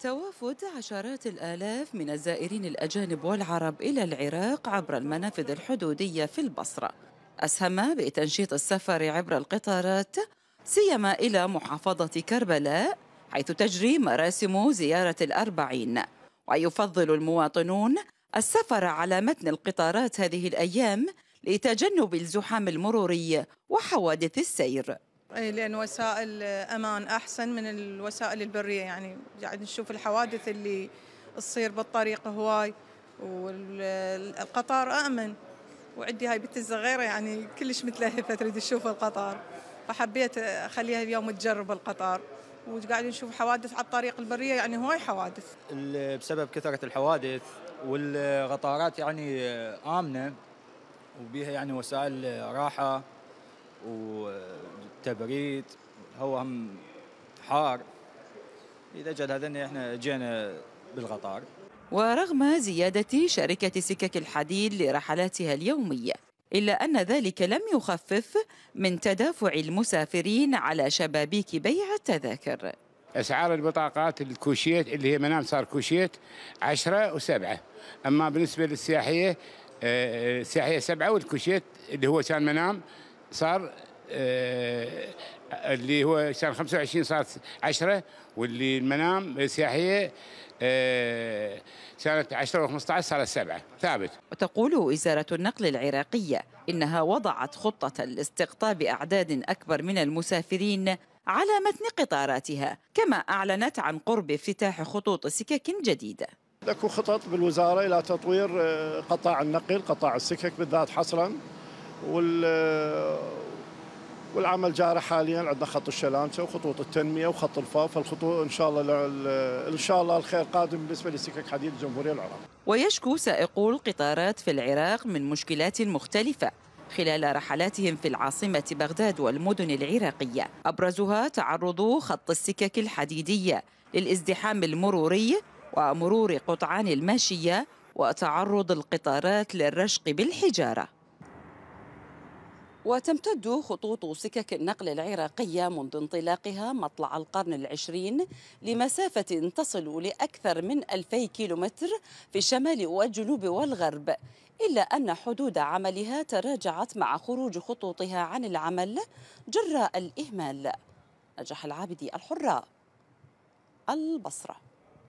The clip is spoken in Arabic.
توافد عشرات الآلاف من الزائرين الأجانب والعرب إلى العراق عبر المنافذ الحدودية في البصرة أسهم بتنشيط السفر عبر القطارات سيما إلى محافظة كربلاء حيث تجري مراسم زيارة الأربعين ويفضل المواطنون السفر على متن القطارات هذه الأيام لتجنب الزحام المروري وحوادث السير اي لان وسائل آه، امان احسن من الوسائل البريه يعني قاعد نشوف الحوادث اللي تصير بالطريق هواي والقطار امن وعندي هاي بنت الصغيره يعني كلش متلهفه تريد تشوف القطار فحبيت اخليها اليوم تجرب القطار وقاعد نشوف حوادث على الطريق البريه يعني هواي حوادث بسبب كثره الحوادث والقطارات يعني امنه وبيها يعني وسائل راحه والتبريد هو هم حار إذا جد هذا إحنا جينا بالغطار ورغم زيادة شركة سكك الحديد لرحلاتها اليومية إلا أن ذلك لم يخفف من تدافع المسافرين على شبابيك بيع التذاكر أسعار البطاقات الكوشيت اللي هي منام صار كوشيت عشرة وسبعة أما بالنسبة للسياحية آه، آه، السياحية سبعة والكوشيت اللي هو كان منام صار آه، اللي هو كان 25 صارت 10 واللي المنام السياحيه آه، كانت 10 و15 صارت 7 ثابت وتقول وزاره النقل العراقيه انها وضعت خطه لاستقطاب اعداد اكبر من المسافرين على متن قطاراتها كما اعلنت عن قرب افتتاح خطوط سكك جديده اكو خطط بالوزاره الى تطوير آه، قطاع النقل قطاع السكك بالذات حصرا والعمل جاري حاليا عندنا خط الشلانسه وخطوط التنميه وخط الفاف فالخطوط ان شاء الله ان شاء الله الخير قادم بالنسبه لسكك حديد الجمهوريه العراق. ويشكو سائقو القطارات في العراق من مشكلات مختلفه خلال رحلاتهم في العاصمة بغداد والمدن العراقية أبرزها تعرض خط السكك الحديدية للازدحام المروري ومرور قطعان الماشية وتعرض القطارات للرشق بالحجارة وتمتد خطوط سكك النقل العراقية منذ انطلاقها مطلع القرن العشرين لمسافة تصل لأكثر من 2000 كيلومتر في الشمال والجنوب والغرب إلا أن حدود عملها تراجعت مع خروج خطوطها عن العمل جراء الإهمال نجح العابدي الحرة البصره